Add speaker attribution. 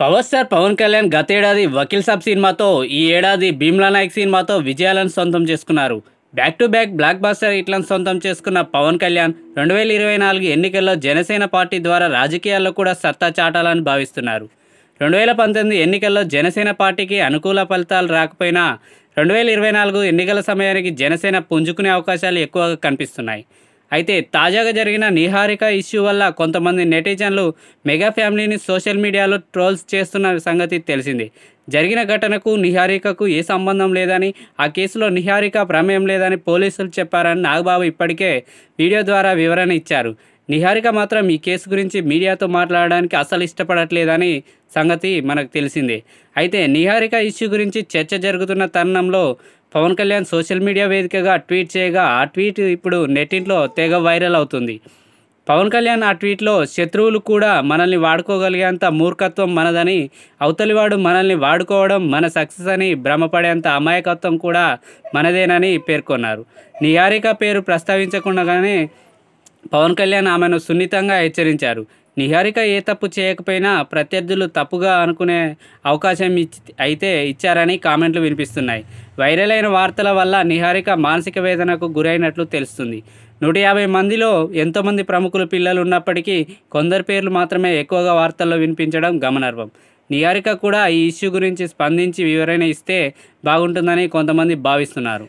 Speaker 1: power star Pawan Kalyan గతేడాది వకీల్ సాబ్ సినిమాతో ఈ ఏడాది భీమ్లా నాయక్ సినిమాతో విజయాలను సొంతం చేసుకున్నారు back to back blockbuster ఇట్లను సొంతం చేసుకున్న పవన్ కళ్యాణ్ రెండు వేల ఇరవై నాలుగు ఎన్నికల్లో జనసేన పార్టీ ద్వారా రాజకీయాల్లో కూడా సత్తా చాటాలని భావిస్తున్నారు రెండు వేల పంతొమ్మిది ఎన్నికల్లో జనసేన పార్టీకి అనుకూల ఫలితాలు రాకపోయినా రెండు వేల ఇరవై నాలుగు ఎన్నికల సమయానికి జనసేన పుంజుకునే అవకాశాలు ఎక్కువగా కనిపిస్తున్నాయి అయితే తాజాగా జరిగిన నిహారిక ఇష్యూ వల్ల కొంతమంది నెటిజన్లు మెగా ఫ్యామిలీని సోషల్ మీడియాలో ట్రోల్స్ చేస్తున్న సంగతి తెలిసింది జరిగిన ఘటనకు నిహారికకు ఏ సంబంధం లేదని ఆ కేసులో నిహారిక ప్రమేయం లేదని పోలీసులు చెప్పారని నాగబాబు ఇప్పటికే వీడియో ద్వారా వివరణ ఇచ్చారు నిహారిక మాత్రం ఈ కేసు గురించి మీడియాతో మాట్లాడడానికి అసలు ఇష్టపడట్లేదని సంగతి మనకు తెలిసిందే అయితే నిహారిక ఇష్యూ గురించి చర్చ జరుగుతున్న తరుణంలో పవన్ కళ్యాణ్ సోషల్ మీడియా వేదికగా ట్వీట్ చేయగా ఆ ట్వీట్ ఇప్పుడు నెట్టింట్లో తెగ వైరల్ అవుతుంది పవన్ కళ్యాణ్ ఆ ట్వీట్లో శత్రువులు కూడా మనల్ని వాడుకోగలిగేంత మూర్ఖత్వం మనదని అవతలివాడు మనల్ని వాడుకోవడం మన సక్సెస్ అని భ్రమపడేంత అమాయకత్వం కూడా మనదేనని పేర్కొన్నారు నిహారిక పేరు ప్రస్తావించకుండానే పవన్ కళ్యాణ్ ఆమెను సున్నితంగా హెచ్చరించారు నిహారిక ఏ తప్పు చేయకపోయినా ప్రత్యర్థులు తప్పుగా అనుకునే అవకాశం అయితే ఇచ్చారని కామెంట్లు వినిపిస్తున్నాయి వైరల్ అయిన వార్తల వల్ల నిహారిక మానసిక వేదనకు గురైనట్లు తెలుస్తుంది నూట యాభై మందిలో ఎంతోమంది ప్రముఖులు పిల్లలు ఉన్నప్పటికీ కొందరి పేర్లు మాత్రమే ఎక్కువగా వార్తల్లో వినిపించడం గమనార్హం నిహారిక కూడా ఈ ఇష్యూ గురించి స్పందించి వివరణ ఇస్తే బాగుంటుందని కొంతమంది భావిస్తున్నారు